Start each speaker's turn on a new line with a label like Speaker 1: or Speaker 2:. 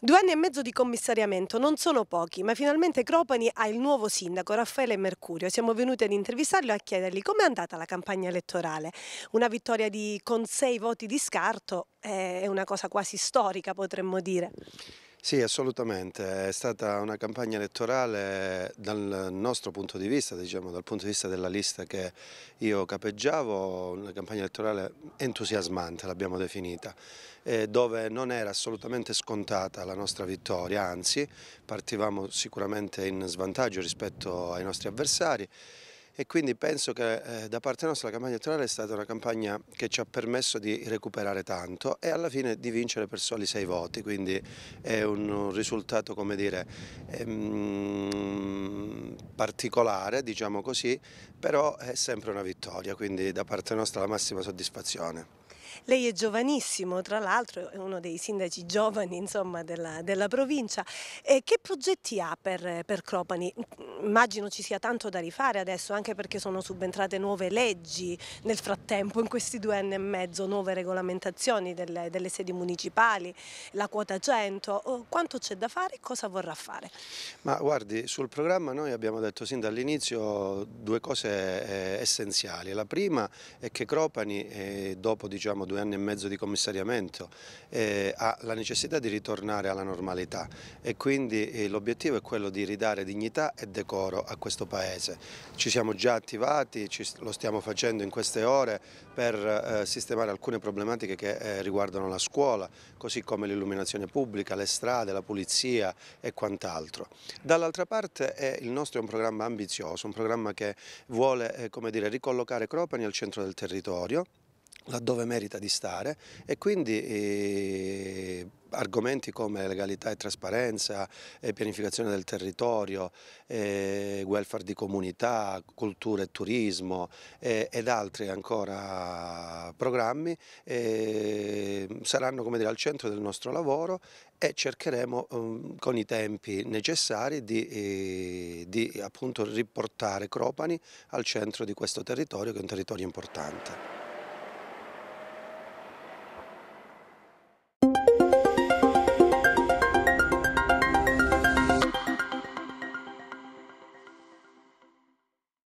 Speaker 1: Due anni e mezzo di commissariamento non sono pochi, ma finalmente Cropani ha il nuovo sindaco Raffaele Mercurio. Siamo venuti ad intervistarlo e a chiedergli com'è andata la campagna elettorale. Una vittoria di, con sei voti di scarto eh, è una cosa quasi storica, potremmo dire.
Speaker 2: Sì, assolutamente. È stata una campagna elettorale dal nostro punto di vista, diciamo, dal punto di vista della lista che io capeggiavo, una campagna elettorale entusiasmante, l'abbiamo definita, eh, dove non era assolutamente scontata la nostra vittoria, anzi partivamo sicuramente in svantaggio rispetto ai nostri avversari e quindi penso che eh, da parte nostra la campagna elettorale è stata una campagna che ci ha permesso di recuperare tanto e alla fine di vincere per soli sei voti, quindi è un risultato come dire ehm, particolare, diciamo così, però è sempre una vittoria, quindi da parte nostra la massima soddisfazione.
Speaker 1: Lei è giovanissimo, tra l'altro è uno dei sindaci giovani insomma, della, della, provincia. Eh, che progetti ha per, per Cropani? Immagino ci sia tanto da rifare adesso, anche perché sono subentrate nuove leggi nel frattempo, in questi due anni e mezzo, nuove regolamentazioni delle, delle sedi municipali, la quota 100. Quanto c'è da fare e cosa vorrà fare?
Speaker 2: Ma guardi, sul programma noi abbiamo detto sin dall'inizio due cose eh, essenziali. La prima è che Cropani, eh, dopo diciamo, due anni e mezzo di commissariamento, eh, ha la necessità di ritornare alla normalità e quindi eh, l'obiettivo è quello di ridare dignità e decoro a questo Paese. Ci siamo già attivati, ci, lo stiamo facendo in queste ore per eh, sistemare alcune problematiche che eh, riguardano la scuola, così come l'illuminazione pubblica, le strade, la pulizia e quant'altro. Dall'altra parte il nostro è un programma ambizioso, un programma che vuole eh, dire, ricollocare Cropani al centro del territorio laddove merita di stare e quindi eh, argomenti come legalità e trasparenza, eh, pianificazione del territorio, eh, welfare di comunità, cultura e turismo eh, ed altri ancora programmi eh, saranno dire, al centro del nostro lavoro e cercheremo mm, con i tempi necessari di, eh, di riportare Cropani al centro di questo territorio che è un territorio importante.